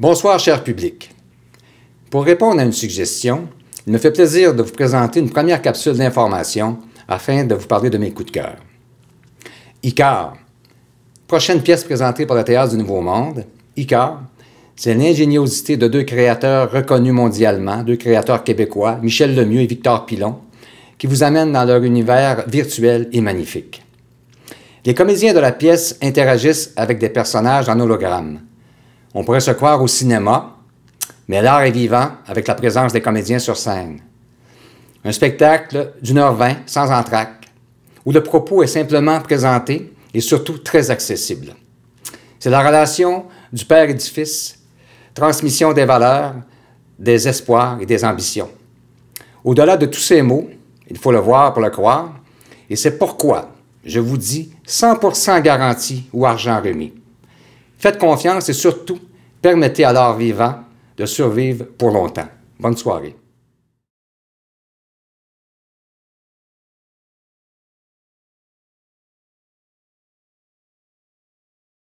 Bonsoir, cher public. Pour répondre à une suggestion, il me fait plaisir de vous présenter une première capsule d'information afin de vous parler de mes coups de cœur. Icar, prochaine pièce présentée par la Théâtre du Nouveau Monde, Icar, c'est l'ingéniosité de deux créateurs reconnus mondialement, deux créateurs québécois, Michel Lemieux et Victor Pilon, qui vous amènent dans leur univers virtuel et magnifique. Les comédiens de la pièce interagissent avec des personnages en hologramme, on pourrait se croire au cinéma, mais l'art est vivant avec la présence des comédiens sur scène. Un spectacle d'une heure vingt, sans entraque, où le propos est simplement présenté et surtout très accessible. C'est la relation du père et du fils, transmission des valeurs, des espoirs et des ambitions. Au-delà de tous ces mots, il faut le voir pour le croire, et c'est pourquoi je vous dis 100% garantie ou argent remis. Faites confiance et surtout, permettez à l'art vivant de survivre pour longtemps. Bonne soirée.